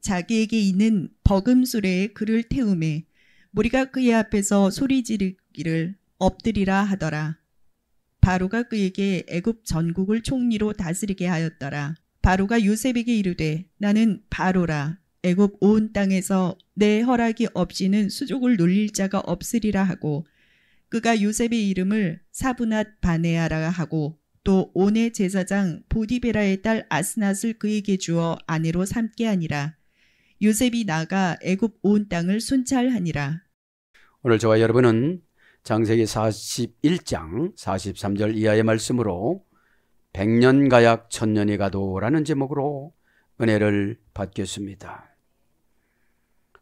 자기에게 있는 버금술에 그를 태우매 무리가 그의 앞에서 소리 지르기를 엎드리라 하더라. 바로가 그에게 애굽 전국을 총리로 다스리게 하였더라. 바로가 요셉에게 이르되 나는 바로라 애굽 온 땅에서 내 허락이 없이는 수족을 놀릴 자가 없으리라 하고 그가 요셉의 이름을 사부낫 바네아라 하고 또 온의 제사장 보디베라의 딸 아스낫을 그에게 주어 아내로 삼게 하니라. 요셉이 나가 애굽 온 땅을 순찰하니라. 오늘 저와 여러분은 장세기 41장 43절 이하의 말씀으로 백년 가약 천년이 가도라는 제목으로 은혜를 받겠습니다.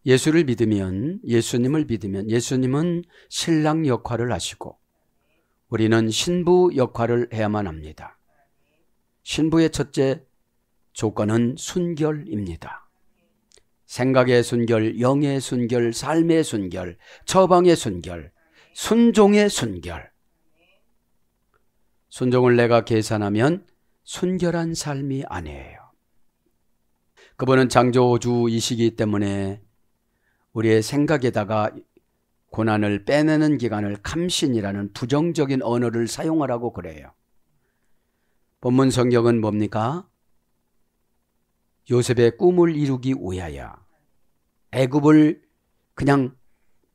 예수를 믿으면 예수님을 믿으면 예수님은 신랑 역할을 하시고 우리는 신부 역할을 해야만 합니다. 신부의 첫째 조건은 순결입니다. 생각의 순결, 영의 순결, 삶의 순결, 처방의 순결, 순종의 순결. 순종을 내가 계산하면 순결한 삶이 아니에요. 그분은 창조주이시기 때문에 우리의 생각에다가 고난을 빼내는 기간을 감신이라는 부정적인 언어를 사용하라고 그래요. 본문 성경은 뭡니까? 요셉의 꿈을 이루기 위하여 애굽을 그냥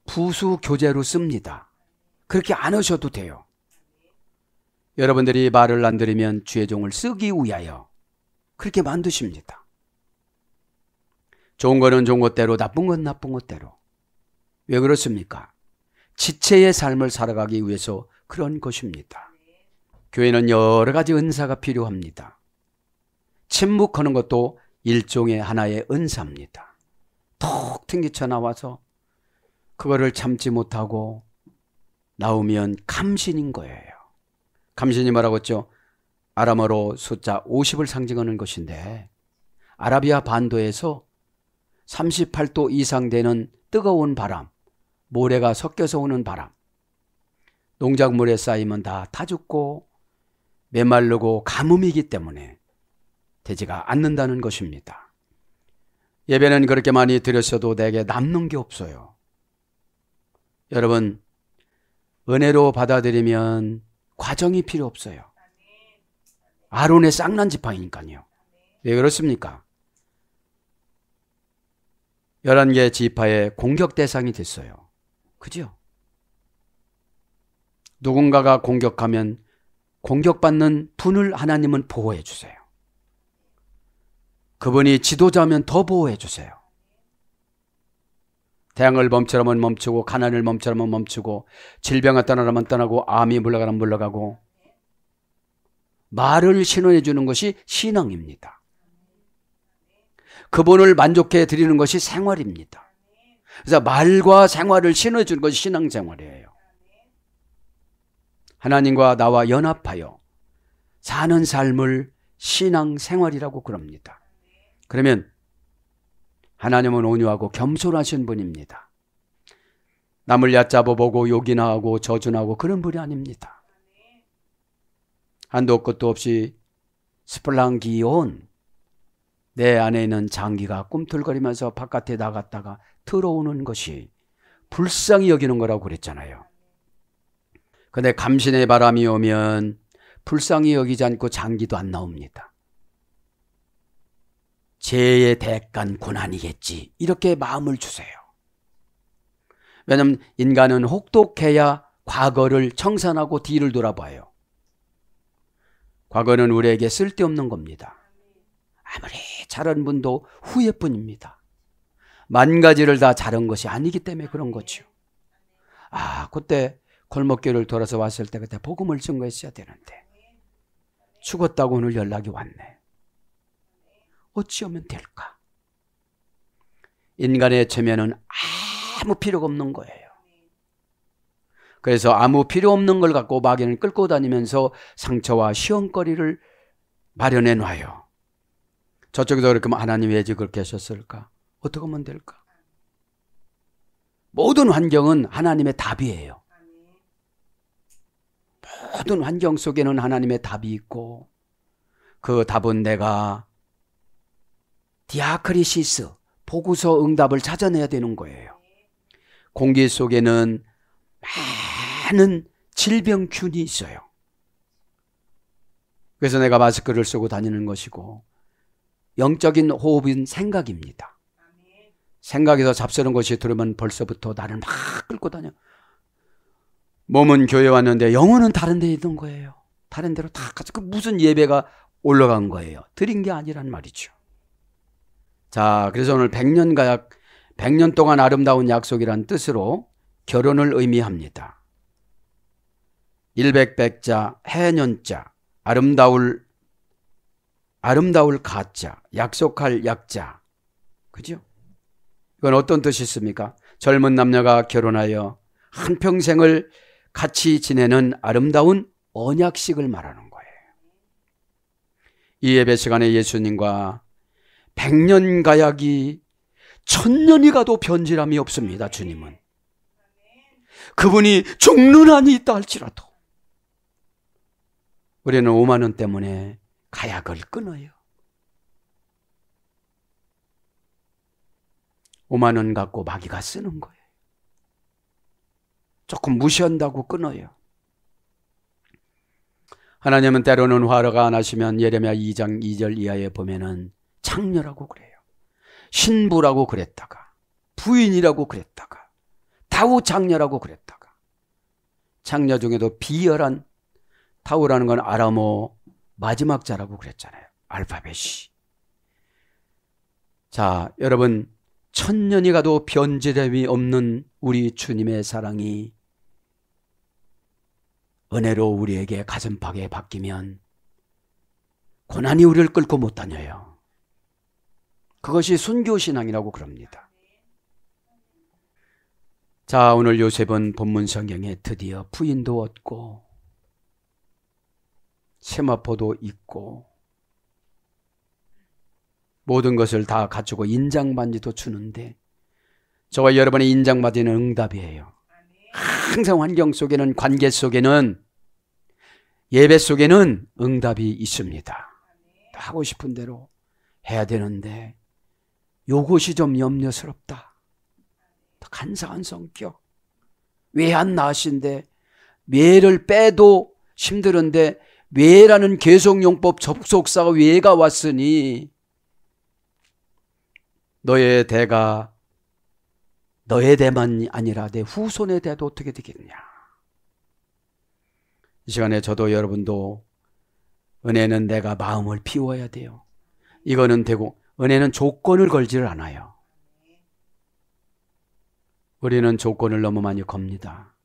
부수 교재로 씁니다. 그렇게 안 하셔도 돼요. 여러분들이 말을 안 들으면 주의 종을 쓰기 위하여 그렇게 만드십니다. 좋은 거는 좋은 것대로 나쁜 건 나쁜 것대로. 왜 그렇습니까? 지체의 삶을 살아가기 위해서 그런 것입니다. 교회는 여러 가지 은사가 필요합니다. 침묵하는 것도 일종의 하나의 은사입니다. 톡 튕기쳐 나와서 그거를 참지 못하고 나오면 감신인 거예요. 감신이 뭐라고 했죠? 아람어로 숫자 50을 상징하는 것인데 아라비아 반도에서 38도 이상 되는 뜨거운 바람, 모래가 섞여서 오는 바람, 농작물에 쌓이면 다타 죽고 메말르고 가뭄이기 때문에 되지가 않는다는 것입니다. 예배는 그렇게 많이 드렸어도 내게 남는 게 없어요. 여러분, 은혜로 받아들이면 과정이 필요 없어요. 아론의 쌍난 지파이니까요. 왜 그렇습니까? 11개 지파의 공격 대상이 됐어요. 그죠? 누군가가 공격하면 공격받는 분을 하나님은 보호해 주세요. 그분이 지도자면 더 보호해 주세요. 태양을 멈추라면 멈추고 가난을 멈추라면 멈추고 질병을 떠나라면 떠나고 암이 물러가라면 물러가고 말을 신원해 주는 것이 신앙입니다. 그분을 만족해 드리는 것이 생활입니다. 그래서 말과 생활을 신원해 주는 것이 신앙생활이에요. 하나님과 나와 연합하여 사는 삶을 신앙생활이라고 그럽니다. 그러면 하나님은 온유하고 겸손하신 분입니다. 남을 얕잡아 보고 욕이나 하고 저주나 하고 그런 분이 아닙니다. 한도 끝도 없이 스플랑기온 내 안에 있는 장기가 꿈틀거리면서 바깥에 나갔다가 들어오는 것이 불쌍히 여기는 거라고 그랬잖아요. 근데 감신의 바람이 오면 불쌍히 여기지 않고 장기도 안 나옵니다. 죄의 대간 고난이겠지. 이렇게 마음을 주세요. 왜냐하면 인간은 혹독해야 과거를 청산하고 뒤를 돌아봐요. 과거는 우리에게 쓸데없는 겁니다. 아무리 잘한 분도 후회뿐입니다. 만 가지를 다 잘한 것이 아니기 때문에 그런 거죠. 아, 그때 골목길을 돌아서 왔을 때 그때 복음을 증거했어야 되는데 죽었다고 오늘 연락이 왔네. 어찌하면 될까? 인간의 체면은 아무 필요가 없는 거예요. 그래서 아무 필요 없는 걸 갖고 마귀는 끌고 다니면서 상처와 시험거리를 마련해 놔요. 저쪽에서 그렇게 하면 하나님 왜 그렇게 하셨을까? 어떻게 하면 될까? 모든 환경은 하나님의 답이에요. 모든 환경 속에는 하나님의 답이 있고 그 답은 내가 디아크리시스 보고서 응답을 찾아내야 되는 거예요. 공기 속에는 많은 질병균이 있어요. 그래서 내가 마스크를 쓰고 다니는 것이고 영적인 호흡인 생각입니다. 생각에서 잡스런 것이 들으면 벌써부터 나를 막 끌고 다녀. 몸은 교회 왔는데 영혼은 다른 데 있던 거예요. 다른 데로 다 가서 그 무슨 예배가 올라간 거예요. 드린 게 아니란 말이죠. 자, 그래서 오늘 100년 가약, 100년 동안 아름다운 약속이란 뜻으로 결혼을 의미합니다. 일백백자, 해년자, 아름다울, 아름다울 가자, 약속할 약자. 그죠? 이건 어떤 뜻이 있습니까? 젊은 남녀가 결혼하여 한평생을 같이 지내는 아름다운 언약식을 말하는 거예요. 이 예배 시간에 예수님과 백년 가약이 천년이 가도 변질함이 없습니다. 주님은. 그분이 죽는 한이 있다 할지라도 우리는 5만 원 때문에 가약을 끊어요. 5만 원 갖고 마귀가 쓰는 거예요. 조금 무시한다고 끊어요. 하나님은 때로는 화가안 하시면 예레미야 2장 2절 이하에 보면은 장녀라고 그래요. 신부라고 그랬다가 부인이라고 그랬다가 다우 장녀라고 그랬다가 장녀 중에도 비열한 타우라는 건 아람어 마지막 자라고 그랬잖아요. 알파벳이. 자, 여러분 천년이 가도 변질됨이 없는 우리 주님의 사랑이 은혜로 우리에게 가슴팍에 박히면 고난이 우리를 끌고 못 다녀요. 그것이 순교신앙이라고 그럽니다. 자, 오늘 요셉은 본문 성경에 드디어 부인도 얻고, 세마포도 있고, 모든 것을 다 갖추고 인장반지도 주는데, 저와 여러분의 인장반지는 응답이에요. 항상 환경 속에는, 관계 속에는, 예배 속에는 응답이 있습니다. 하고 싶은 대로 해야 되는데, 요것이 좀 염려스럽다. 더 간사한 성격. 왜안 나신데 왜를 빼도 힘들은데 왜라는 개성용법 접속사가 왜가 왔으니 너의 대가 너의 대만 아니라 내 후손의 대도 어떻게 되겠냐. 이 시간에 저도 여러분도 은혜는 내가 마음을 피워야 돼요. 이거는 되고 은혜는 조건을 걸지를 않아요. 우리는 조건을 너무 많이 겁니다.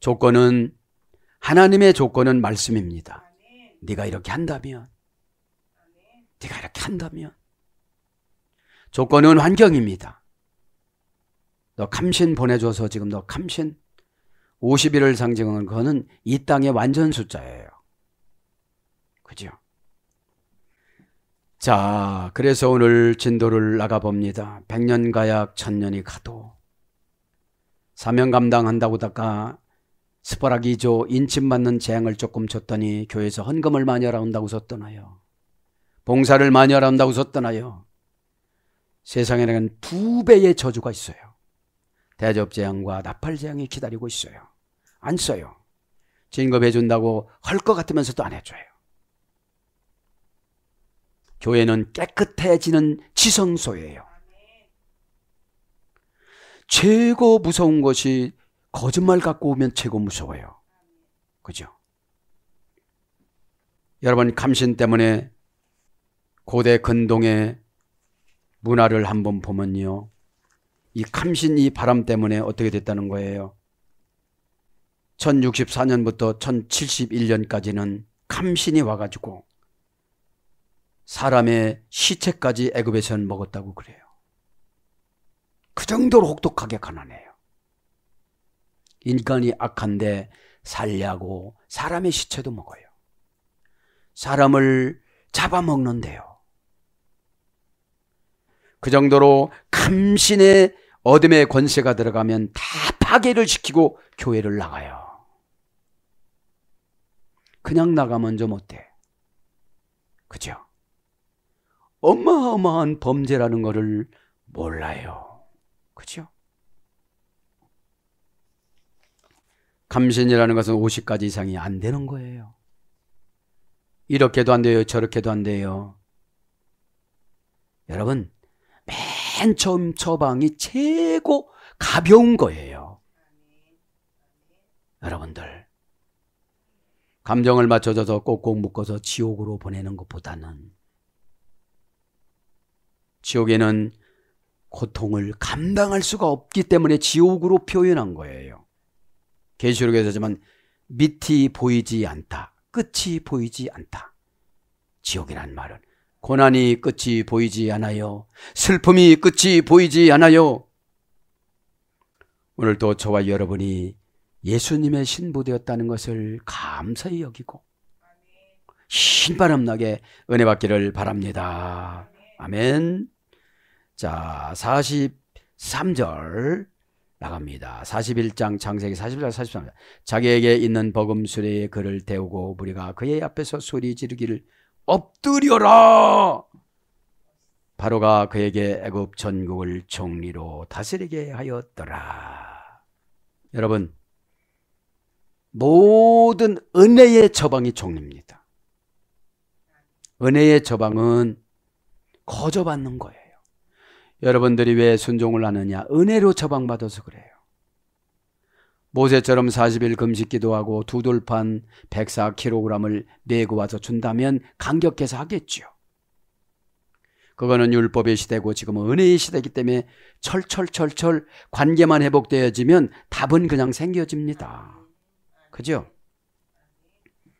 조건은 하나님의 조건은 말씀입니다. 네가 이렇게 한다면 네가 이렇게 한다면 조건은 환경입니다. 너 감신 보내줘서 지금 너 감신 5 1일을 상징하는 거는 이 땅의 완전 숫자예요. 그죠? 자, 그래서 오늘 진도를 나가봅니다. 백년 가약 천년이 가도. 사명 감당한다고 다가 스파라기조 인침받는 재앙을 조금 줬더니 교회에서 헌금을 많이 하라 한다고 섰더나요. 봉사를 많이 하라 한다고 섰더나요. 세상에는 두 배의 저주가 있어요. 대접 재앙과 나팔 재앙이 기다리고 있어요. 안 써요. 진급해준다고 헐것 같으면서도 안 해줘요. 교회는 깨끗해지는 지성소예요. 최고 무서운 것이 거짓말 갖고 오면 최고 무서워요. 그죠? 여러분, 감신 때문에 고대 근동의 문화를 한번 보면요. 이 감신 이 바람 때문에 어떻게 됐다는 거예요? 1064년부터 1071년까지는 감신이 와가지고 사람의 시체까지 애굽에서는 먹었다고 그래요. 그 정도로 혹독하게 가난해요. 인간이 악한데 살려고 사람의 시체도 먹어요. 사람을 잡아먹는데요. 그 정도로 감신의 어둠의 권세가 들어가면 다 파괴를 시키고 교회를 나가요. 그냥 나가면 좀 어때? 그죠? 어마어마한 범죄라는 것을 몰라요. 그죠? 감신이라는 것은 50가지 이상이 안 되는 거예요. 이렇게도 안 돼요. 저렇게도 안 돼요. 여러분, 맨 처음 처방이 최고 가벼운 거예요. 여러분들, 감정을 맞춰줘서 꼭꼭 묶어서 지옥으로 보내는 것보다는 지옥에는 고통을 감당할 수가 없기 때문에 지옥으로 표현한 거예요. 계시록에서 하지만 밑이 보이지 않다. 끝이 보이지 않다. 지옥이란 말은 고난이 끝이 보이지 않아요. 슬픔이 끝이 보이지 않아요. 오늘도 저와 여러분이 예수님의 신부되었다는 것을 감사히 여기고 신바람나게 은혜 받기를 바랍니다. 아멘. 자, 43절 나갑니다. 41장 창세기 44장 43절. 자기에게 있는 버금수레에 그를 데우고 우리가 그의 앞에서 소리 지르기를 엎드려라. 바로가 그에게 애굽 전국을 총리로 다스리게 하였더라. 여러분 모든 은혜의 처방이 종입니다. 은혜의 처방은 거저받는 거예요. 여러분들이 왜 순종을 하느냐? 은혜로 처방받아서 그래요. 모세처럼 40일 금식 기도하고 두 돌판 104kg을 메고 와서 준다면 강격해서 하겠죠. 그거는 율법의 시대고 지금은 은혜의 시대이기 때문에 철철철철 관계만 회복되어지면 답은 그냥 생겨집니다. 그죠?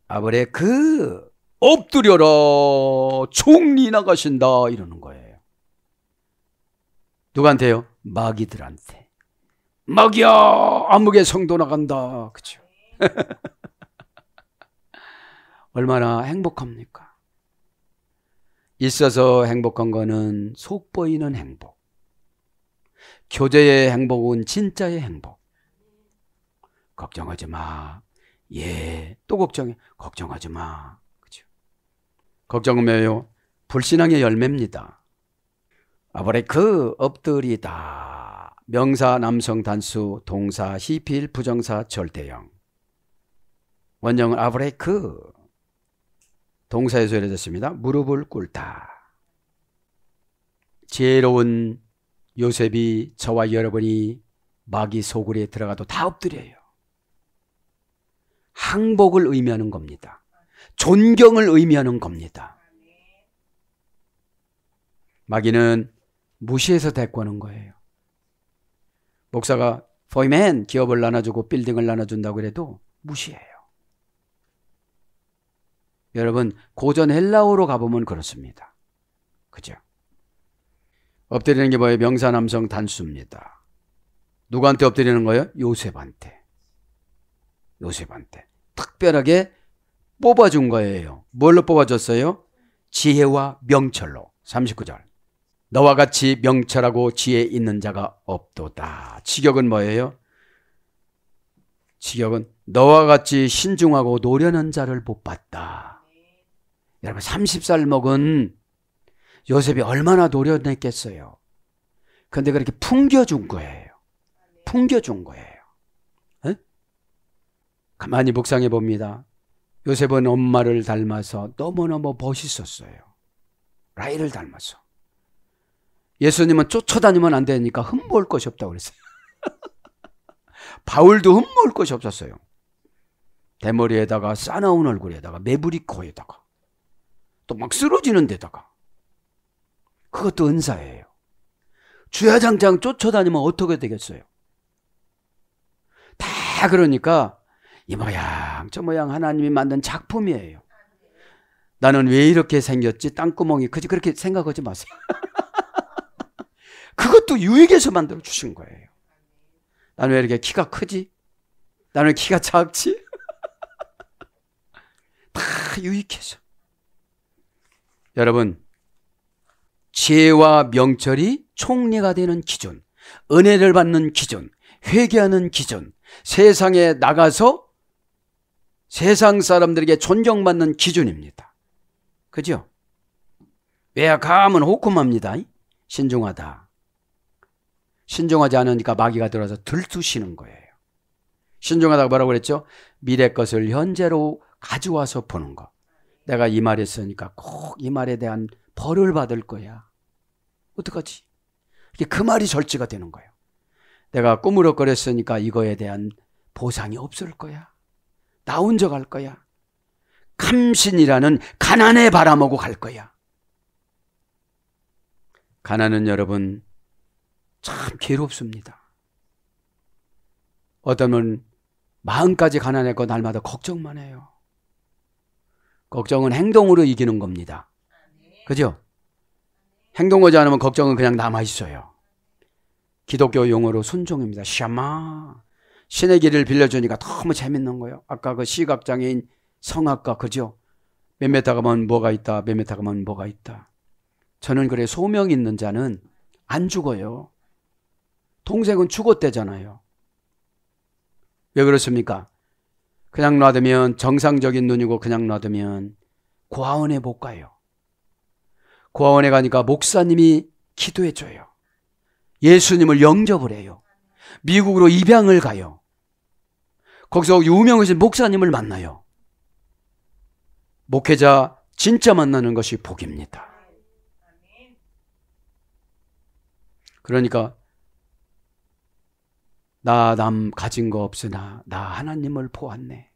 아브레 그 엎드려라 총리 나가신다 이러는 거예요. 누구한테요? 마귀들한테. 마귀야, 암흑의 성도 나간다. 그죠? 얼마나 행복합니까? 있어서 행복한 거는 속보이는 행복. 교제의 행복은 진짜의 행복. 걱정하지 마. 예, 또 걱정해. 걱정하지 마. 그죠? 걱정은 왜요? 불신앙의 열매입니다. 아브레크 그 엎드리다 명사 남성 단수 동사 시필 부정사 절대형 원형은 아브레크 그. 동사에 소개해졌습니다. 무릎을 꿇다 지혜로운 요셉이 저와 여러분이 마귀 소굴에 들어가도 다 엎드려요. 항복을 의미하는 겁니다. 존경을 의미하는 겁니다. 마귀는 무시해서 대꾸하는 거예요. 목사가 for 기업을 나눠주고 빌딩을 나눠준다고 해도 무시해요. 여러분 고전 헬라어로 가보면 그렇습니다. 그죠? 엎드리는 게 뭐예요? 명사남성 단수입니다. 누구한테 엎드리는 거예요? 요셉한테. 요셉한테. 특별하게 뽑아준 거예요. 뭘로 뽑아줬어요? 지혜와 명철로. 39절. 너와 같이 명철하고 지혜 있는 자가 없도다. 직역은 뭐예요? 직역은 너와 같이 신중하고 노련한 자를 못 봤다. 여러분 30살 먹은 요셉이 얼마나 노련했겠어요. 근데 그렇게 풍겨준 거예요. 풍겨준 거예요. 에? 가만히 묵상해 봅니다. 요셉은 엄마를 닮아서 너무너무 멋있었어요. 라이를 닮아서. 예수님은 쫓아다니면 안 되니까 흠모을 것이 없다고 그랬어요. 바울도 흠모을 것이 없었어요. 대머리에다가 싸나운 얼굴에다가 매부리 코에다가 또 막 쓰러지는 데다가 그것도 은사예요. 주야장장 쫓아다니면 어떻게 되겠어요? 다 그러니까 이 모양 저 모양 하나님이 만든 작품이에요. 나는 왜 이렇게 생겼지? 땅구멍이 그지 그렇게 생각하지 마세요. 그것도 유익에서 만들어 주신 거예요. 나는 왜 이렇게 키가 크지? 나는 키가 작지? 다 유익해서. 여러분, 지혜와 명철이 총리가 되는 기준, 은혜를 받는 기준, 회개하는 기준, 세상에 나가서 세상 사람들에게 존경받는 기준입니다. 그죠? 외약하면 호콤합니다. 신중하다. 신중하지 않으니까 마귀가 들어서 와 들쑤시는 거예요. 신중하다고 뭐라고 그랬죠? 미래 것을 현재로 가져와서 보는 거. 내가 이 말 했으니까 꼭 이 말에 대한 벌을 받을 거야. 어떡하지? 그 말이 절제가 되는 거예요. 내가 꿈으로 거렸으니까 이거에 대한 보상이 없을 거야. 나 혼자 갈 거야. 감신이라는 가난에 바라보고갈 거야. 가난은 여러분 참 괴롭습니다. 어떠면 마음까지 가난했고 날마다 걱정만 해요. 걱정은 행동으로 이기는 겁니다. 그죠? 행동하지 않으면 걱정은 그냥 남아있어요. 기독교 용어로 순종입니다. 샤마. 신의 길을 빌려주니까 너무 재밌는 거예요. 아까 그 시각장애인 성악가, 그죠? 몇 메타 가면 뭐가 있다, 몇 메타 가면 뭐가 있다. 저는 그래 소명 있는 자는 안 죽어요. 동생은 죽었대잖아요. 왜 그렇습니까? 그냥 놔두면 정상적인 눈이고 그냥 놔두면 고아원에 못 가요. 고아원에 가니까 목사님이 기도해줘요. 예수님을 영접을 해요. 미국으로 입양을 가요. 거기서 유명하신 목사님을 만나요. 목회자 진짜 만나는 것이 복입니다. 그러니까 나남 가진 거 없으나 나 하나님을 보았네.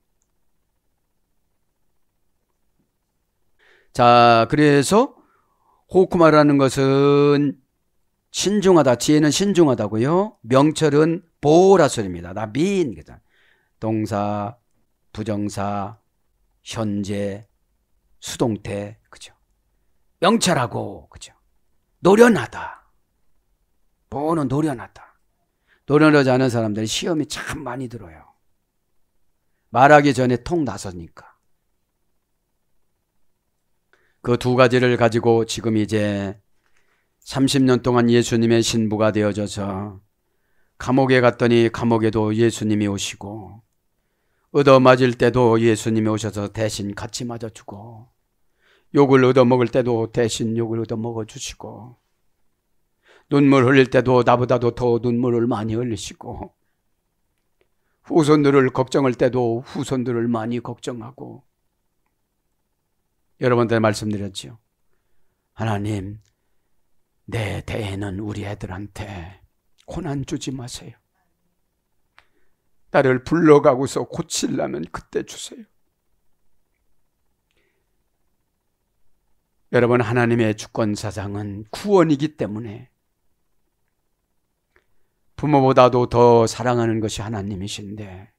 자, 그래서 호쿠마라는 것은 신중하다. 지혜는 신중하다고요. 명철은 보라 소리입니다. 나 미인 그죠? 동사, 부정사, 현재, 수동태 그죠? 명철하고 그죠? 노련하다. 보는 노련하다. 노련하지 않은 사람들은 시험이 참 많이 들어요. 말하기 전에 통 나서니까. 그 두 가지를 가지고 지금 이제 30년 동안 예수님의 신부가 되어져서 감옥에 갔더니 감옥에도 예수님이 오시고 얻어맞을 때도 예수님이 오셔서 대신 같이 맞아주고 욕을 얻어먹을 때도 대신 욕을 얻어먹어 주시고 눈물 흘릴 때도 나보다도 더 눈물을 많이 흘리시고 후손들을 걱정할 때도 후손들을 많이 걱정하고 여러분들 말씀드렸지요. 하나님 내 대에는 우리 애들한테 고난 주지 마세요. 나를 불러가고서 고치려면 그때 주세요. 여러분 하나님의 주권 사상은 구원이기 때문에 부모보다도 더 사랑하는 것이 하나님이신데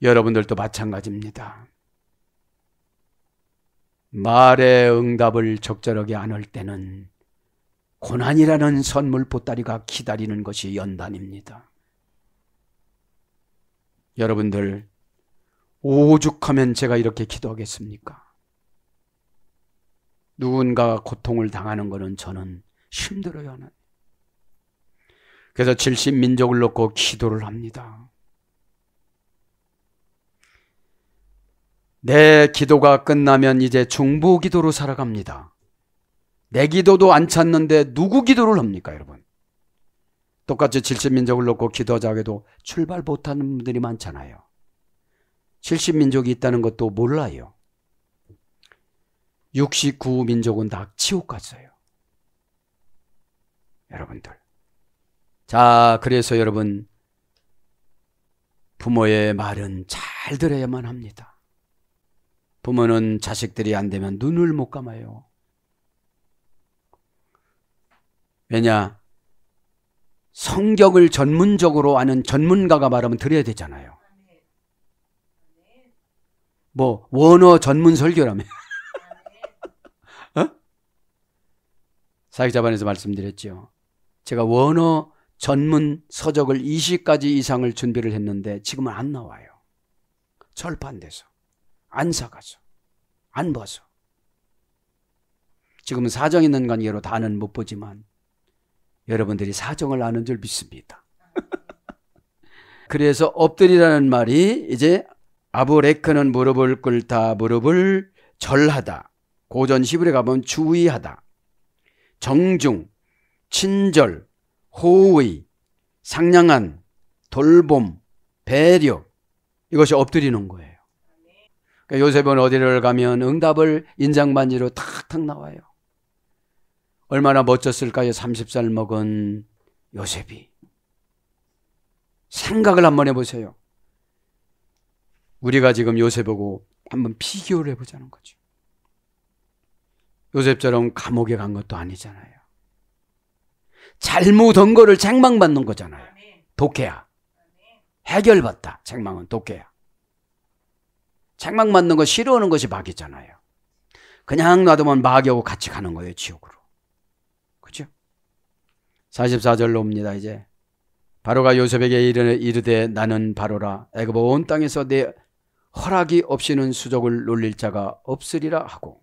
여러분들도 마찬가지입니다. 말의 응답을 적절하게 안할 때는 고난이라는 선물 보따리가 기다리는 것이 연단입니다. 여러분들 오죽하면 제가 이렇게 기도하겠습니까? 누군가 고통을 당하는 것은 저는 힘들어요. 그래서 70민족을 놓고 기도를 합니다. 내 기도가 끝나면 이제 중보 기도로 살아갑니다. 내 기도도 안 찾는데 누구 기도를 합니까, 여러분? 똑같이 70민족을 놓고 기도하자해도 출발 못하는 분들이 많잖아요. 70민족이 있다는 것도 몰라요. 69민족은 다 지옥 갔어요. 여러분들. 자, 그래서 여러분, 부모의 말은 잘 들어야만 합니다. 부모는 자식들이 안 되면 눈을 못 감아요. 왜냐? 성경을 전문적으로 아는 전문가가 말하면 들어야 되잖아요. 뭐, 원어 전문 설교라며. 어? 사역자반에서 말씀드렸죠. 제가 원어 전문 서적을 20가지 이상을 준비를 했는데 지금은 안 나와요. 절판돼서. 안 사가서. 안 봐서. 지금은 사정 있는 관계로 다는 못 보지만 여러분들이 사정을 아는 줄 믿습니다. 그래서 엎드리라는 말이 이제 아브레크는 무릎을 꿇다, 무릎을 절하다. 고전 시브리 가보면 주의하다. 정중, 친절, 호의, 상냥한, 돌봄, 배려 이것이 엎드리는 거예요. 그러니까 요셉은 어디를 가면 응답을 인장반지로 탁탁 나와요. 얼마나 멋졌을까요? 30살 먹은 요셉이. 생각을 한번 해보세요. 우리가 지금 요셉 보고 한번 비교를 해보자는 거죠. 요셉처럼 감옥에 간 것도 아니잖아요. 잘못한 거를 책망받는 거잖아요. 독해야. 해결받다. 책망은 독해야. 책망받는 거 싫어하는 것이 막이잖아요. 그냥 놔두면 막이하고 같이 가는 거예요. 지옥으로. 그죠? 44절로 옵니다. 이제. 바로가 요셉에게 이르되 나는 바로라. 애굽 온 땅에서 내 허락이 없이는 수족을 놀릴 자가 없으리라 하고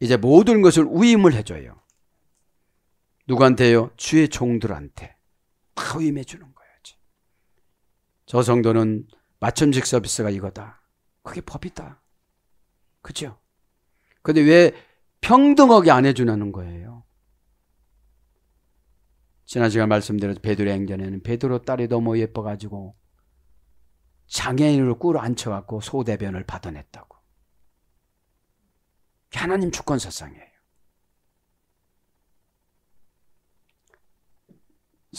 이제 모든 것을 위임을 해줘요. 누구한테요? 주의 종들한테 다 임해 주는 거예요. 저 성도는 맞춤식 서비스가 이거다. 그게 법이다. 그죠? 근데 왜 평등하게 안 해주냐는 거예요. 지난 시간 말씀드렸 베드로 행전에는 베드로 딸이 너무 예뻐가지고 장애인으로 꿇어 앉혀갖고 소대변을 받아냈다고. 하나님 주권 사상에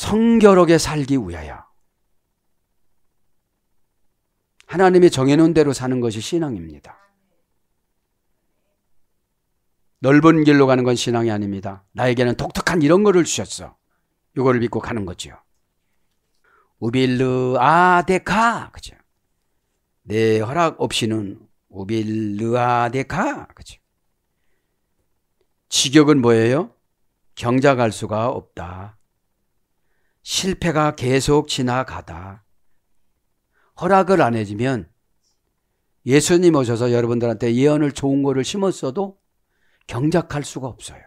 성결하게 살기 위하여 하나님이 정해놓은 대로 사는 것이 신앙입니다. 넓은 길로 가는 건 신앙이 아닙니다. 나에게는 독특한 이런 거를 주셨어. 이거를 믿고 가는 거지요. 우빌르 아데카 그죠? 내 허락 없이는 우빌르 아데카 그죠? 직역은 뭐예요? 경작할 수가 없다. 실패가 계속 지나가다. 허락을 안 해주면 예수님 오셔서 여러분들한테 예언을 좋은 거를 심었어도 경작할 수가 없어요.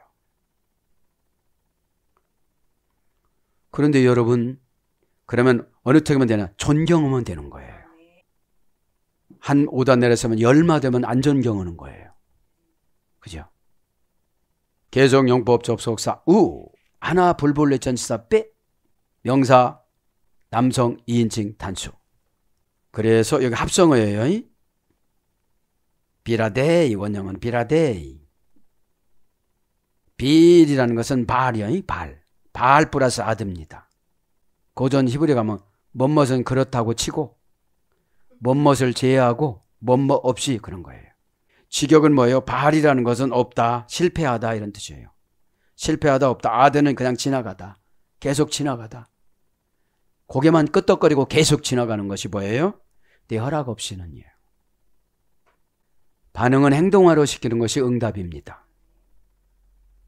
그런데 여러분, 그러면 어느 쪽 하면 되나? 존경하면 되는 거예요. 한 5단 내려서면 열 마 되면 안 존경하는 거예요. 그죠? 계속 영법 접속사 우, 하나 불볼레 전치사 빼, 명사 남성 2인칭 단수. 그래서 여기 합성어예요. 비라데이 원형은 비라데이. 빌이라는 것은 발이요. 발. 발 플러스 아드입니다. 고전 히브리 가면 멋멋은 그렇다고 치고 멋멋을 제외하고 멋멋 없이 그런 거예요. 직역은 뭐예요? 발이라는 것은 없다, 실패하다 이런 뜻이에요. 실패하다 없다. 아드는 그냥 지나가다. 계속 지나가다. 고개만 끄떡거리고 계속 지나가는 것이 뭐예요? 네 허락 없이는요. 반응은 행동화로 시키는 것이 응답입니다.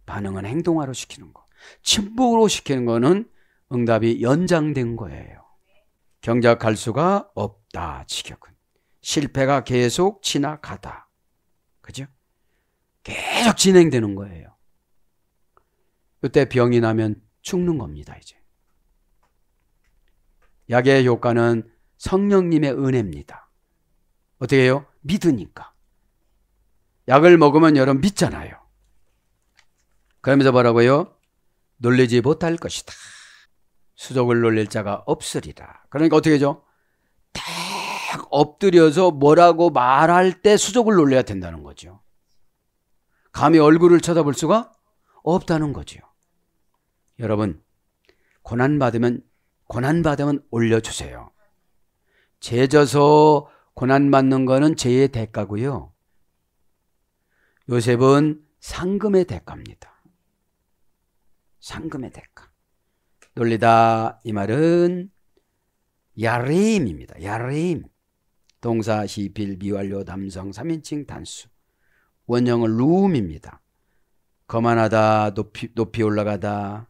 반응은 행동화로 시키는 거. 침묵으로 시키는 거는 응답이 연장된 거예요. 경작할 수가 없다. 직역은. 실패가 계속 지나가다. 그죠? 계속 진행되는 거예요. 이때 병이 나면 죽는 겁니다, 이제. 약의 효과는 성령님의 은혜입니다. 어떻게 해요? 믿으니까. 약을 먹으면 여러분 믿잖아요. 그러면서 뭐라고요? 놀리지 못할 것이다. 수족을 놀릴 자가 없으리라. 그러니까 어떻게 죠딱 엎드려서 뭐라고 말할 때 수족을 놀려야 된다는 거죠. 감히 얼굴을 쳐다볼 수가 없다는 거죠. 여러분, 고난받으면 고난받으면 올려주세요. 죄져서 고난받는 거는 죄의 대가고요. 요셉은 상금의 대가입니다. 상금의 대가. 놀리다 이 말은 야림입니다. 야림. 동사 시필 미완료 담성 3인칭 단수. 원형은 루입니다 거만하다, 높이, 높이 올라가다.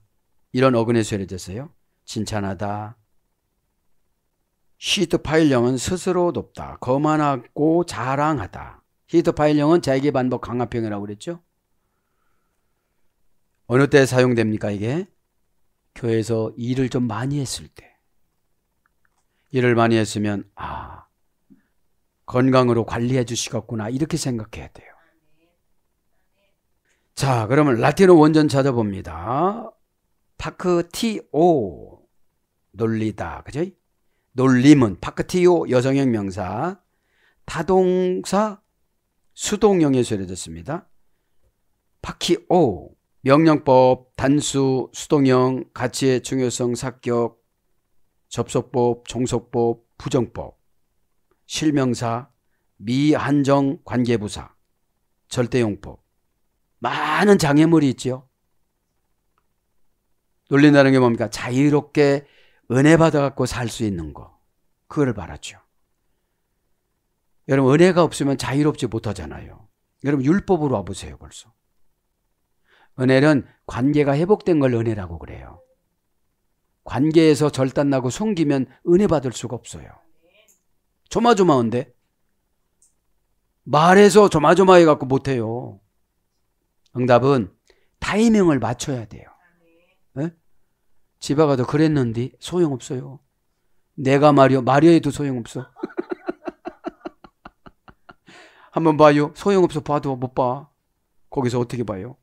이런 어근의 쇠를 졌어요. 칭찬하다. 히트파일령은 스스로 높다. 거만하고 자랑하다. 히트파일령은 자기 반복 강화평이라고 그랬죠? 어느 때 사용됩니까, 이게? 교회에서 일을 좀 많이 했을 때. 일을 많이 했으면, 아, 건강으로 관리해 주시겠구나. 이렇게 생각해야 돼요. 자, 그러면 라틴어 원전 찾아봅니다. 파크 TO. 논리다 그죠? 논림은 파크티오 여성형 명사, 타동사 수동형에 수려졌습니다. 파키오 명령법, 단수, 수동형, 가치의 중요성, 사격 접속법, 종속법, 부정법, 실명사, 미한정, 관계부사, 절대용법. 많은 장애물이 있죠논 놀린다는 게 뭡니까? 자유롭게 은혜 받아갖고 살 수 있는 거. 그걸 바라죠. 여러분, 은혜가 없으면 자유롭지 못하잖아요. 여러분, 율법으로 와보세요, 벌써. 은혜는 관계가 회복된 걸 은혜라고 그래요. 관계에서 절단나고 숨기면 은혜 받을 수가 없어요. 조마조마한데? 말해서 조마조마해갖고 못해요. 응답은 타이밍을 맞춰야 돼요. 집에 가도 그랬는데 소용없어요. 내가 말이요. 말이에도 소용없어. 한번 봐요. 소용없어 봐도 못 봐. 거기서 어떻게 봐요?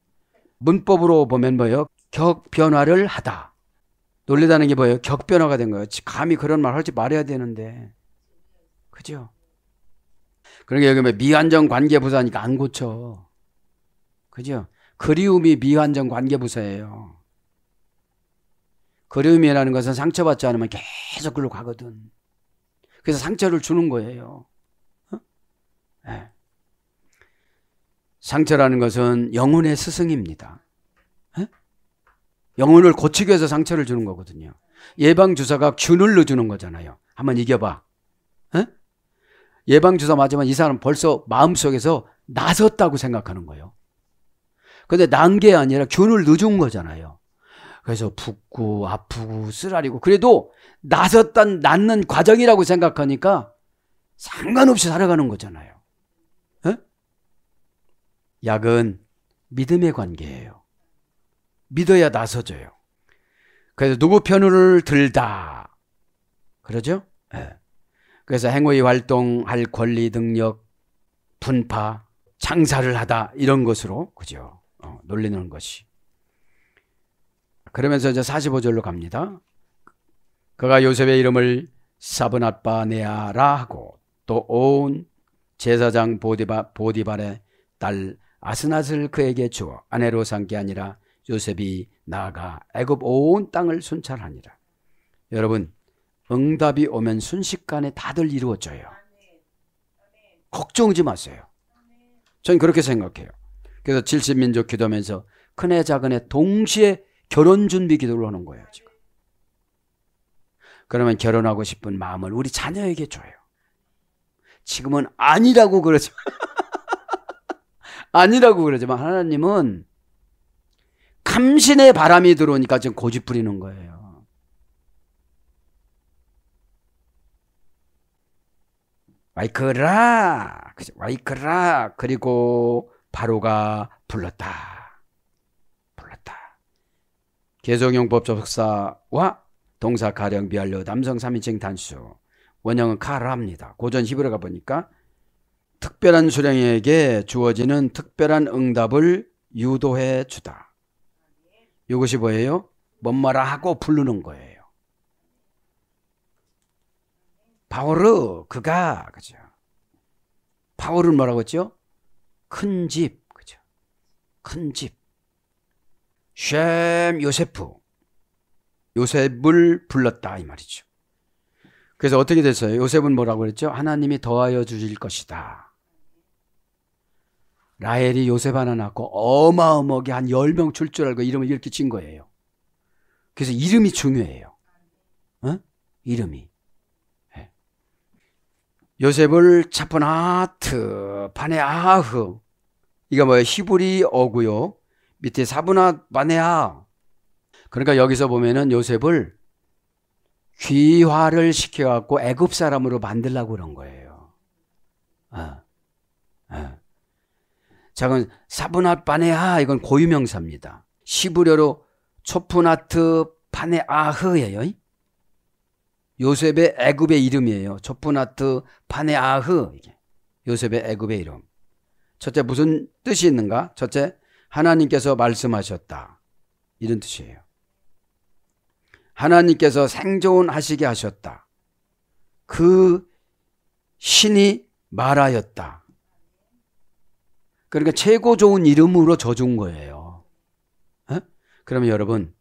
문법으로 보면 뭐예요? 격변화를 하다. 놀래다는 게 뭐예요? 격변화가 된 거예요. 감히 그런 말 하지 말아야 되는데. 그죠? 그러니까 여기 뭐 미완전 관계 부사니까 안 고쳐. 그죠? 그리움이 미완전 관계 부사예요. 그리움이라는 것은 상처받지 않으면 계속 그로 가거든. 그래서 상처를 주는 거예요. 어? 네. 상처라는 것은 영혼의 스승입니다. 네? 영혼을 고치기 위해서 상처를 주는 거거든요. 예방주사가 균을 넣어주는 거잖아요. 한번 이겨봐. 네? 예방주사 맞으면 이 사람 벌써 마음속에서 나섰다고 생각하는 거예요. 근데 난 게 아니라 균을 넣어준 거잖아요. 그래서 붓고 아프고 쓰라리고 그래도 나섰던 낳는 과정이라고 생각하니까 상관없이 살아가는 거잖아요. 에? 약은 믿음의 관계예요. 믿어야 나서져요. 그래서 누구 편을 들다 그러죠? 에. 예. 그래서 행위 활동할 권리 능력 분파 장사를 하다 이런 것으로 그죠? 어, 놀리는 것이 그러면서 이제 45절로 갑니다. 그가 요셉의 이름을 사브낫바네아라 하고 또 온 제사장 보디바, 보디발의 딸 아스낫을 그에게 주어 아내로 산게 아니라 요셉이 나아가 애굽 온 땅을 순찰하니라. 여러분 응답이 오면 순식간에 다들 이루어져요. 걱정하지 마세요. 전 그렇게 생각해요. 그래서 70민족 기도하면서 큰애 작은애 동시에 결혼 준비 기도를 하는 거예요, 지금. 그러면 결혼하고 싶은 마음을 우리 자녀에게 줘요. 지금은 아니라고 그러지만, 아니라고 그러지만 하나님은 감신의 바람이 들어오니까 지금 고집 부리는 거예요. 와이크라, 와이크라, 그리고 바로가 불렀다. 개성용법 접사와 동사 가령 비할려 남성 3인칭 단수 원형은 카라합니다. 고전 히브리가 보니까 특별한 수령에게 주어지는 특별한 응답을 유도해 주다. 이것이 뭐예요? 뭔말라 하고 부르는 거예요. 바오르 그가 그죠? 바오르는 뭐라고 했죠? 큰 집, 그죠? 큰 집. 쉼 요세프. 요셉을 불렀다 이 말이죠. 그래서 어떻게 됐어요? 요셉은 뭐라고 그랬죠? 하나님이 더하여 주실 것이다. 라헬이 요셉 하나 낳고 어마어마하게 한 10명 줄 줄 알고 이름을 이렇게 친 거예요. 그래서 이름이 중요해요. 어? 이름이. 네. 요셉을 차포나트, 파에아흐 이거 뭐예요? 히브리어고요. 밑에 사분나 마네야. 그러니까 여기서 보면은 요셉을 귀화를 시켜갖고 애굽 사람으로 만들라고 그런 거예요. 아, 아. 자, 그럼 사분나 바네아 이건 고유명사입니다. 시브려로 초프나트 파네아흐예요. 요셉의 애굽의 이름이에요. 초프나트 파네아흐 요셉의 애굽의 이름. 첫째 무슨 뜻이 있는가? 첫째 하나님께서 말씀하셨다. 이런 뜻이에요. 하나님께서 생존하시게 하셨다. 그 신이 말하였다. 그러니까 최고 좋은 이름으로 져준 거예요. 에? 어? 그러면 여러분,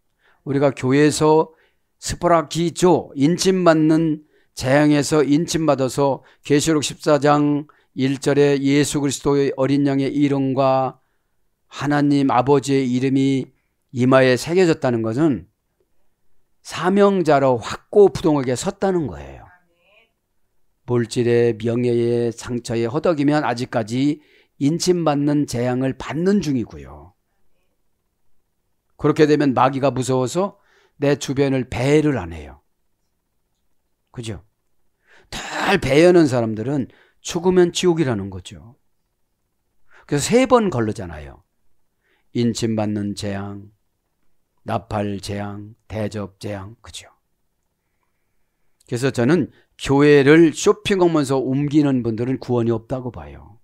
우리가 교회에서 스파라기조 인침받는 재앙에서 인침받아서 계시록 14장 1절에 예수 그리스도의 어린 양의 이름과 하나님 아버지의 이름이 이마에 새겨졌다는 것은 사명자로 확고부동하게 섰다는 거예요. 물질의 명예의 상처에 허덕이면 아직까지 인침받는 재앙을 받는 중이고요. 그렇게 되면 마귀가 무서워서 내 주변을 배회를 안 해요. 그죠? 덜 배여는 사람들은 죽으면 지옥이라는 거죠. 그래서 세 번 걸르잖아요. 인침받는 재앙, 나팔 재앙, 대접 재앙, 그죠? 그래서 저는 교회를 쇼핑하면서 옮기는 분들은 구원이 없다고 봐요.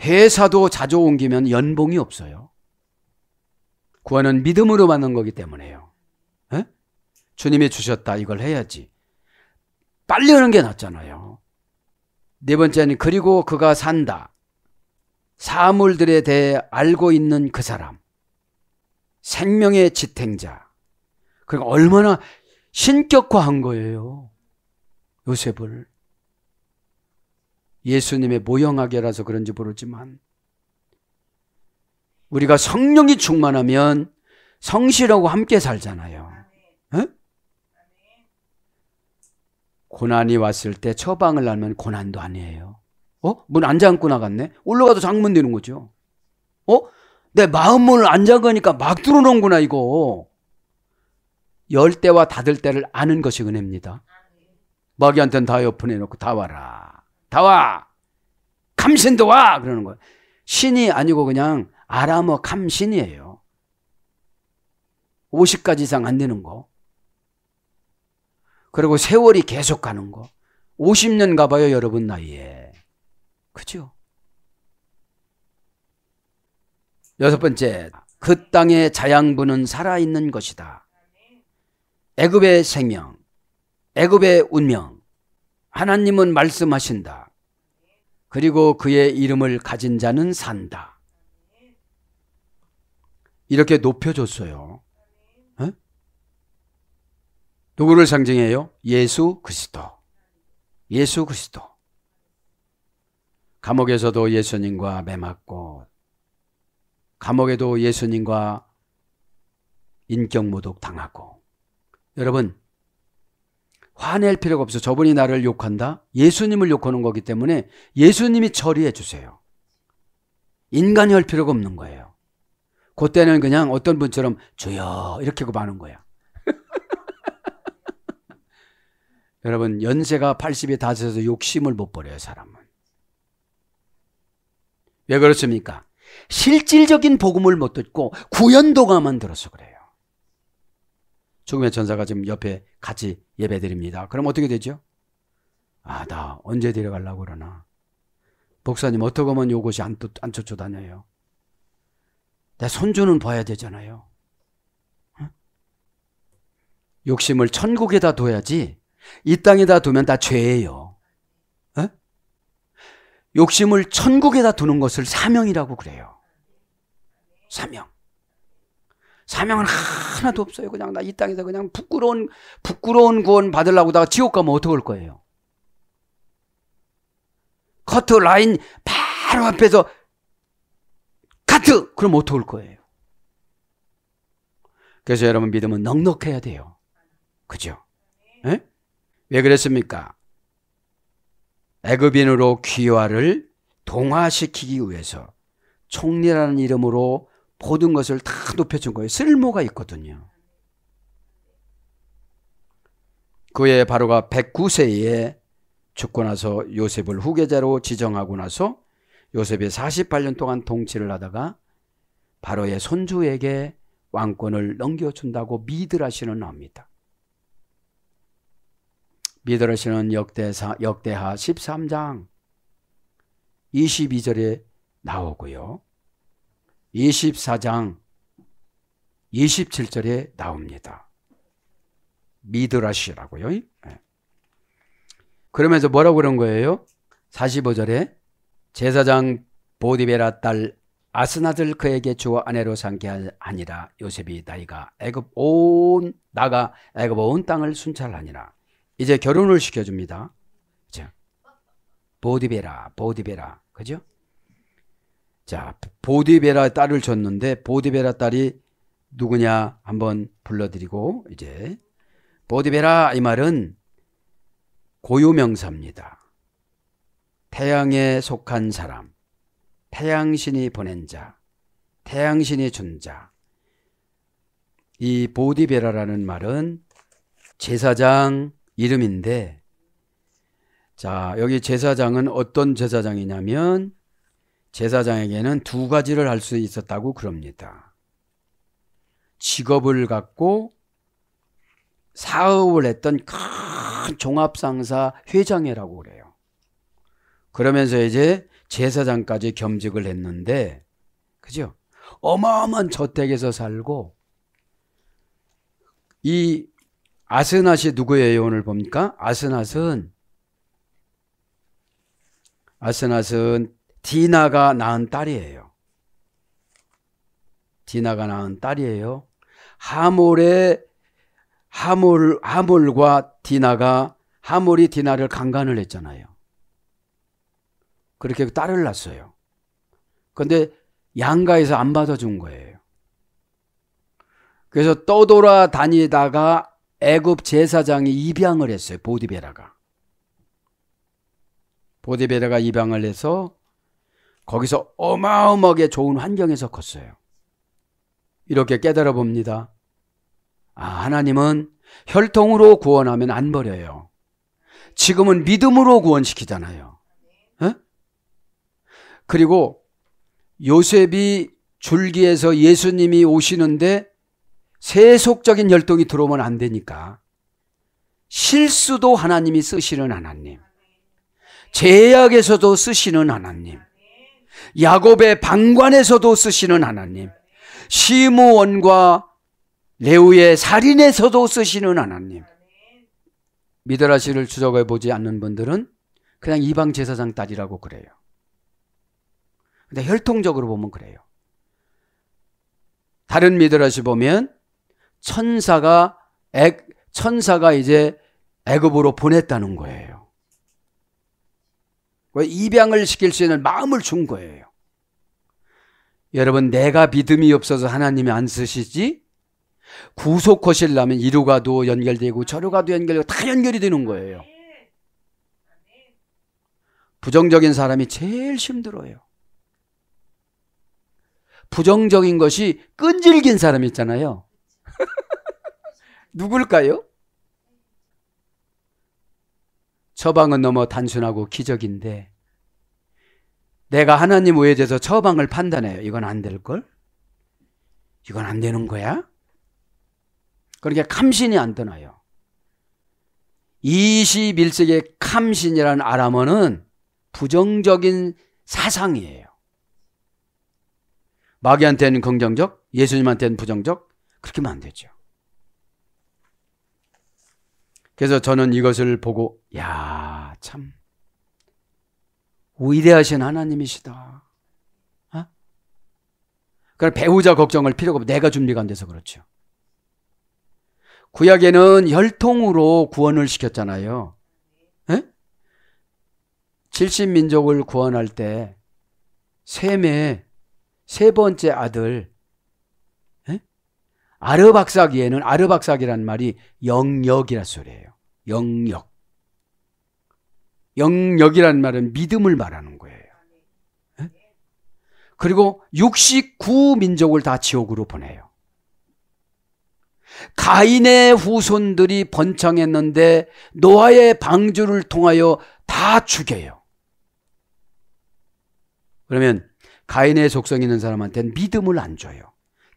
회사도 자주 옮기면 연봉이 없어요. 구원은 믿음으로 받는 거기 때문에요. 에? 주님이 주셨다 이걸 해야지. 빨리 하는 게 낫잖아요. 네 번째는 그리고 그가 산다. 사물들에 대해 알고 있는 그 사람, 생명의 지탱자, 그리고 얼마나 신격화한 거예요. 요셉을. 예수님의 모형하게라서 그런지 모르지만, 우리가 성령이 충만하면 성실하고 함께 살잖아요. 에? 고난이 왔을 때 처방을 하면 고난도 아니에요. 어? 문 안 잠고 나갔네? 올라가도 장문 되는 거죠. 어? 내 마음 문을 안 잠그니까 막들어놓은구나 이거. 열 때와 닫을 때를 아는 것이 은혜입니다. 마귀한테는 다옆해 놓고 다 와라. 다 와! 감신도 와! 그러는 거예요. 신이 아니고 그냥 아람어 감신이에요. 50가지 이상 안 되는 거. 그리고 세월이 계속 가는 거. 50년 가봐요, 여러분 나이에. 그죠? 여섯 번째, 그 땅의 자양분은 살아있는 것이다. 애굽의 생명, 애굽의 운명, 하나님은 말씀하신다. 그리고 그의 이름을 가진 자는 산다. 이렇게 높여줬어요. 에? 누구를 상징해요? 예수 그리스도. 예수 그리스도. 감옥에서도 예수님과 매맞고 감옥에도 예수님과 인격모독 당하고 여러분 화낼 필요가 없어 저분이 나를 욕한다? 예수님을 욕하는 거기 때문에 예수님이 처리해 주세요. 인간이 할 필요가 없는 거예요. 그때는 그냥 어떤 분처럼 주여 이렇게 고하는 거야. 여러분 연세가 80이 다 돼서 욕심을 못 버려요 사람은. 왜 그렇습니까? 실질적인 복음을 못 듣고 구연도가만 들어서 그래요. 죽음의 전사가 지금 옆에 같이 예배 드립니다. 그럼 어떻게 되죠? 아, 나 언제 데려가려고 그러나. 목사님, 어떻게 하면 요것이 안, 안 쫓아다녀요? 내 손주는 봐야 되잖아요. 욕심을 천국에다 둬야지 이 땅에다 두면 다 죄예요. 욕심을 천국에다 두는 것을 사명이라고 그래요. 사명. 사명은 하나도 없어요. 그냥 나 이 땅에서 그냥 부끄러운 부끄러운 구원 받으려고다가 지옥 가면 어떡할 거예요? 커트 라인 바로 앞에서 카트 그럼 어떡할 거예요? 그래서 여러분 믿음은 넉넉해야 돼요. 그죠? 에? 예? 왜 그랬습니까? 애굽인으로 귀화를 동화시키기 위해서 총리라는 이름으로 모든 것을 다 높여준 거예요. 쓸모가 있거든요. 그의 바로가 109세에 죽고 나서 요셉을 후계자로 지정하고 나서 요셉이 48년 동안 통치를 하다가 바로의 손주에게 왕권을 넘겨준다고 믿으라시는 나옵니다. 미드러시는 역대사, 역대하 13장 22절에 나오고요. 24장 27절에 나옵니다. 미드라시라고요. 예. 그러면서 뭐라고 그런 거예요? 45절에 제사장 보디베라 딸 아스나들 그에게 주어 아내로 삼게 하니라 요셉이 나이가 애굽 온 나가 애굽 온 땅을 순찰하니라 이제 결혼을 시켜줍니다. 자, 보디베라, 보디베라, 그죠? 자, 보디베라 딸을 줬는데 보디베라 딸이 누구냐 한번 불러드리고 이제 보디베라 이 말은 고유명사입니다. 태양에 속한 사람, 태양신이 보낸 자, 태양신이 준 자. 이 보디베라라는 말은 제사장, 이름인데 자, 여기 제사장은 어떤 제사장이냐면 제사장에게는 두 가지를 할 수 있었다고 그럽니다. 직업을 갖고 사업을 했던 큰 종합상사 회장이라고 그래요. 그러면서 이제 제사장까지 겸직을 했는데, 그죠? 어마어마한 저택에서 살고, 이 아스낫이 누구예요 오늘 봅니까? 아스낫은 아스낫은 디나가 낳은 딸이에요. 디나가 낳은 딸이에요. 하몰의 하몰 하몰과 디나가 하몰이 디나를 강간을 했잖아요. 그렇게 딸을 낳았어요. 근데 양가에서 안 받아준 거예요. 그래서 떠돌아 다니다가 애굽 제사장이 입양을 했어요. 보디베라가. 보디베라가 입양을 해서 거기서 어마어마하게 좋은 환경에서 컸어요. 이렇게 깨달아 봅니다. 아, 하나님은 혈통으로 구원하면 안 버려요. 지금은 믿음으로 구원시키잖아요. 에? 예? 그리고 요셉이 줄기에서 예수님이 오시는데 세속적인 열동이 들어오면 안 되니까 실수도 하나님이 쓰시는 하나님 제약에서도 쓰시는 하나님 야곱의 방관에서도 쓰시는 하나님 시무원과 레우의 살인에서도 쓰시는 하나님 미드라시를 추적해 보지 않는 분들은 그냥 이방 제사장 딸이라고 그래요. 근데 혈통적으로 보면 그래요. 다른 미드라시 보면 천사가 액, 천사가 이제 애굽으로 보냈다는 거예요. 입양을 시킬 수 있는 마음을 준 거예요. 여러분, 내가 믿음이 없어서 하나님이 안 쓰시지? 구속하시려면 이로가도 연결되고 저로가도 연결되고 다 연결이 되는 거예요. 부정적인 사람이 제일 힘들어요. 부정적인 것이 끈질긴 사람 있잖아요. 누굴까요? 처방은 너무 단순하고 기적인데 내가 하나님 우회제서 처방을 판단해요. 이건 안 될걸? 이건 안 되는 거야? 그러니까 캄신이 안 떠나요. 21세기의 캄신이라는 아람어는 부정적인 사상이에요. 마귀한테는 긍정적, 예수님한테는 부정적, 그렇게 하면 안 되죠. 그래서 저는 이것을 보고 야, 참 위대하신 하나님이시다. 어? 그럼 그러니까 배우자 걱정을 필요가 없고 내가 준비가 안 돼서 그렇죠. 구약에는 혈통으로 구원을 시켰잖아요. 에? 예? 70민족을 구원할 때 셈의 세 번째 아들 예? 아르박삭기에는 아르박삭이란 말이 영역이라 소리예요. 영역. 영역이란 말은 믿음을 말하는 거예요. 예? 그리고 69민족을 다 지옥으로 보내요. 가인의 후손들이 번창했는데 노아의 방주를 통하여 다 죽여요. 그러면 가인의 속성 있는 사람한테는 믿음을 안 줘요.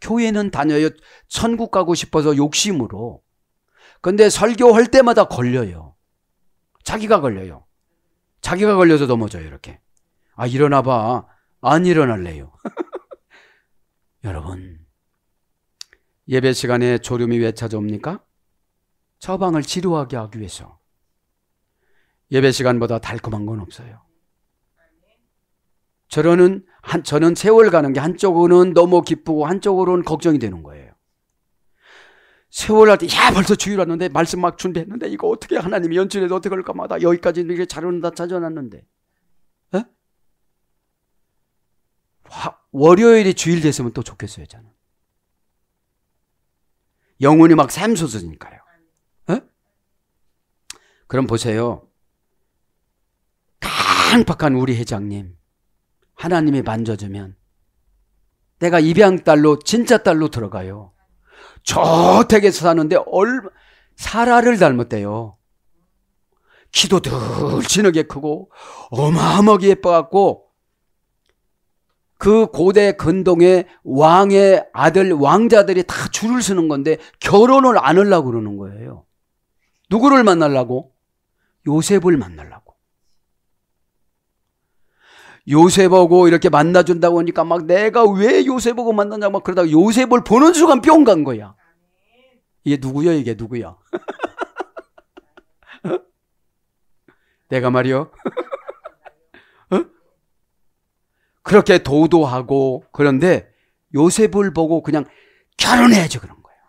교회는 다녀요. 천국 가고 싶어서 욕심으로 근데 설교할 때마다 걸려요. 자기가 걸려요. 자기가 걸려서 넘어져요, 이렇게. 아, 일어나 봐. 안 일어날래요. 여러분, 예배 시간에 졸음이 왜 찾아옵니까? 처방을 지루하게 하기 위해서. 예배 시간보다 달콤한 건 없어요. 저는 한 저는 세월 가는 게 한쪽으로는 너무 기쁘고 한쪽으로는 걱정이 되는 거예요. 세월 할때 야 벌써 주일 왔는데 말씀 막 준비했는데 이거 어떻게 하나님 이 연출해도 어떻게 할까마다 여기까지 이렇게 자료는 다 찾아놨는데 에? 월요일이 주일 됐으면 또 좋겠어요 저는 영혼이 막 샘솟으니까요 에? 그럼 보세요 강팍한 우리 회장님 하나님이 만져주면 내가 입양 딸로 진짜 딸로 들어가요 저택에서 사는데 얼마 사라를 닮았대요. 키도 들진하게 크고 어마어마하게 예뻐갖고 그 고대 근동의 왕의 아들 왕자들이 다 줄을 서는 건데 결혼을 안 하려고 그러는 거예요. 누구를 만날라고? 요셉을 만날라고. 요셉하고 이렇게 만나준다고 하니까 막 내가 왜 요셉하고 만나냐 막 그러다가 요셉을 보는 순간 뿅 간 거야. 이게 누구야 이게 누구야? 내가 말이요. 어? 그렇게 도도하고 그런데 요셉을 보고 그냥 결혼해야죠 그런 거예요.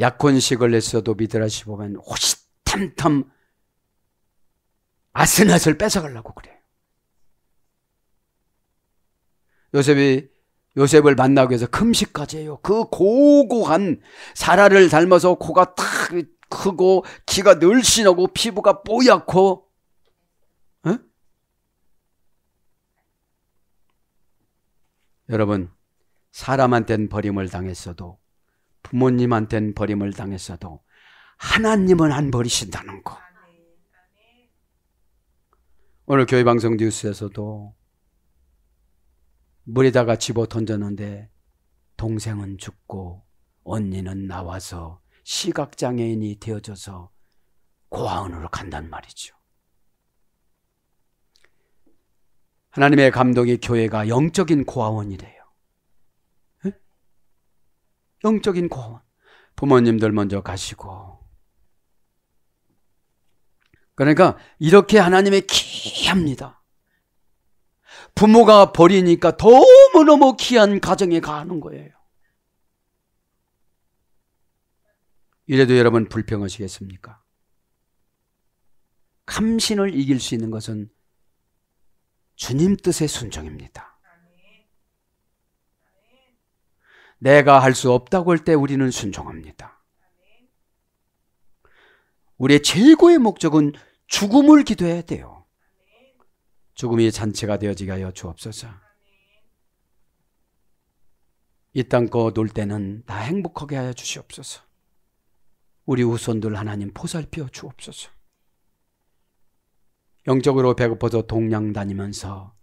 약혼식을 했어도 미드라시 보면 호시탐탐 아스낫을 뺏어가려고 그래요. 요셉이 요셉을 만나기 위해서 금식까지 해요. 그 고고한 사라를 닮아서 코가 탁 크고 키가 늘씬하고 피부가 뽀얗고 여러분 사람한텐 버림을 당했어도 부모님한텐 버림을 당했어도 하나님은 안 버리신다는 거. 오늘 교회 방송 뉴스에서도 물에다가 집어 뭐 던졌는데 동생은 죽고 언니는 나와서 시각장애인이 되어져서 고아원으로 간단 말이죠. 하나님의 감동이 교회가 영적인 고아원이래요. 예? 영적인 고아원. 부모님들 먼저 가시고 그러니까 이렇게 하나님의 기합니다. 부모가 버리니까 너무너무 귀한 가정에 가는 거예요. 이래도 여러분 불평하시겠습니까? 감신을 이길 수 있는 것은 주님 뜻의 순종입니다. 내가 할 수 없다고 할 때 우리는 순종합니다. 우리의 최고의 목적은 죽음을 기도해야 돼요. 죽음이 잔치가 되어지게 하여 주옵소서. 이땅거놀 때는 다 행복하게 하여 주시옵소서. 우리 후손들 하나님 보살펴 주옵소서. 영적으로 배고파서 동양 다니면서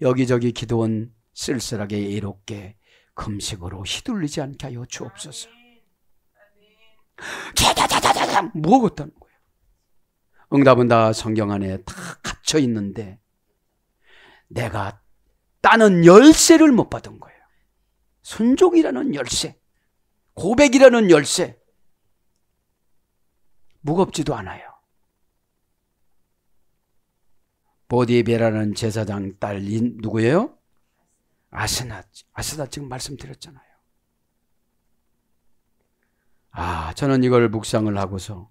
여기저기 기도원 쓸쓸하게 이롭게 금식으로 휘둘리지 않게 하여 주옵소서. 자자자자자자 먹었다는 거예요. 응답은 다 성경 안에 다 갇혀 있는데 내가 따는 열쇠를 못 받은 거예요. 순종이라는 열쇠, 고백이라는 열쇠. 무겁지도 않아요. 보디베라는 제사장 딸인 누구예요? 아스나. 아스나 지금 말씀드렸잖아요. 아, 저는 이걸 묵상을 하고서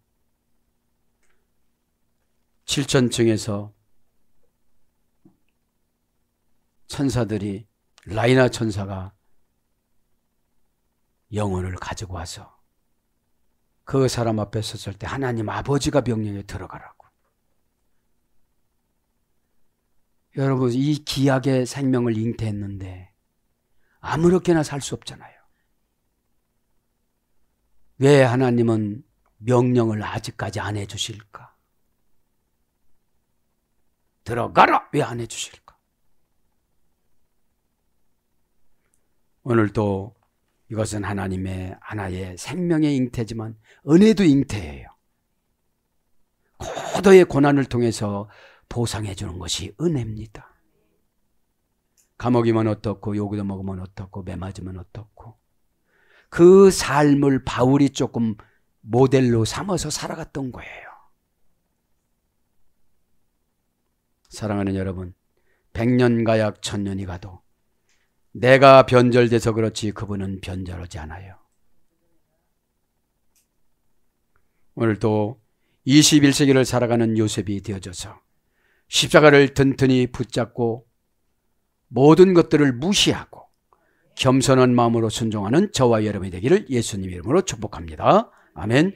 7천층에서 천사들이 라이나 천사가 영혼을 가지고 와서 그 사람 앞에 섰을 때 하나님 아버지가 명령에 들어가라고. 여러분, 이 기약의 생명을 잉태했는데 아무렇게나 살 수 없잖아요. 왜 하나님은 명령을 아직까지 안 해주실까? 들어가라! 왜 안 해주실까? 오늘도 이것은 하나님의 하나의 생명의 잉태지만 은혜도 잉태예요. 고도의 고난을 통해서 보상해 주는 것이 은혜입니다. 감옥이면 어떻고, 요구도 먹으면 어떻고, 매 맞으면 어떻고, 그 삶을 바울이 조금 모델로 삼아서 살아갔던 거예요. 사랑하는 여러분, 백년 가약 천년이 가도 내가 변절돼서 그렇지 그분은 변절하지 않아요. 오늘도 21세기를 살아가는 요셉이 되어져서 십자가를 튼튼히 붙잡고 모든 것들을 무시하고 겸손한 마음으로 순종하는 저와 여러분이 되기를 예수님 이름으로 축복합니다. 아멘.